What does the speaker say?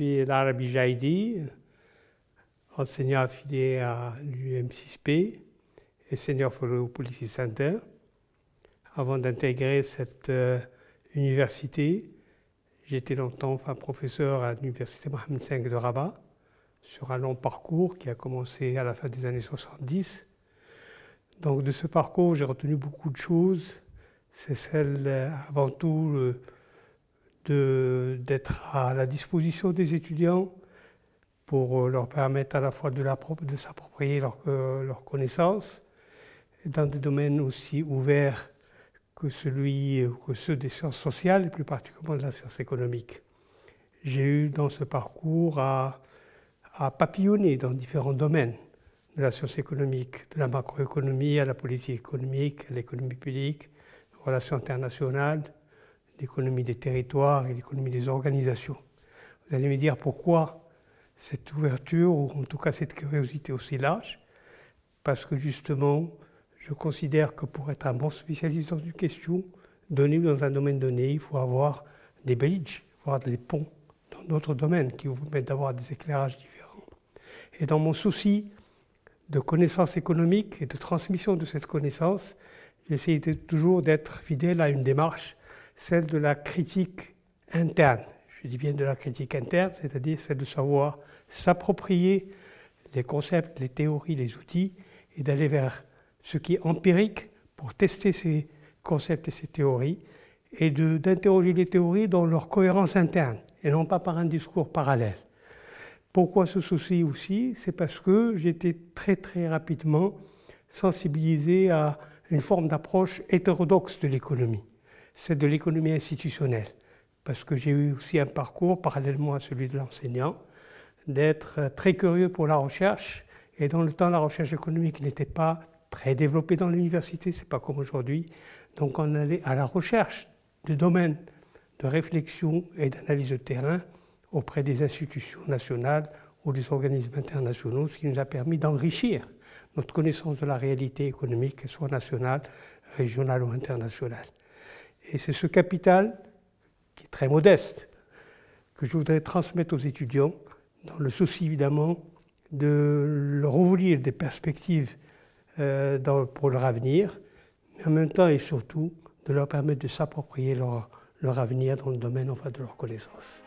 suis l'Arabi Jaidi, enseignant affilié à l'UM6P et senior au Policy Center. Avant d'intégrer cette euh, université, j'étais longtemps professeur à l'université Mohamed V de Rabat, sur un long parcours qui a commencé à la fin des années 70. Donc de ce parcours, j'ai retenu beaucoup de choses. C'est celle, euh, avant tout, d'être à la disposition des étudiants pour euh, leur permettre à la fois de, de s'approprier euh, leurs connaissances dans des domaines aussi ouverts que, celui, euh, que ceux des sciences sociales, et plus particulièrement de la science économique. J'ai eu dans ce parcours à, à papillonner dans différents domaines de la science économique, de la macroéconomie à la politique économique, à l'économie publique, aux relations internationales, l'économie des territoires et l'économie des organisations. Vous allez me dire pourquoi cette ouverture, ou en tout cas cette curiosité aussi large, parce que justement, je considère que pour être un bon spécialiste dans une question donnée ou dans un domaine donné, il faut avoir des bridges, voire des ponts dans d'autres domaines qui vous permettent d'avoir des éclairages différents. Et dans mon souci de connaissance économique et de transmission de cette connaissance, j'essaie toujours d'être fidèle à une démarche celle de la critique interne. Je dis bien de la critique interne, c'est-à-dire celle de savoir s'approprier les concepts, les théories, les outils, et d'aller vers ce qui est empirique pour tester ces concepts et ces théories, et d'interroger les théories dans leur cohérence interne, et non pas par un discours parallèle. Pourquoi ce souci aussi C'est parce que j'étais très très rapidement sensibilisé à une forme d'approche hétérodoxe de l'économie c'est de l'économie institutionnelle, parce que j'ai eu aussi un parcours, parallèlement à celui de l'enseignant, d'être très curieux pour la recherche, et dans le temps, la recherche économique n'était pas très développée dans l'université, c'est pas comme aujourd'hui, donc on allait à la recherche de domaines de réflexion et d'analyse de terrain auprès des institutions nationales ou des organismes internationaux, ce qui nous a permis d'enrichir notre connaissance de la réalité économique, soit nationale, régionale ou internationale. Et c'est ce capital, qui est très modeste, que je voudrais transmettre aux étudiants, dans le souci évidemment de leur ouvrir des perspectives euh, pour leur avenir, mais en même temps et surtout de leur permettre de s'approprier leur, avenir dans le domaine de leur connaissance.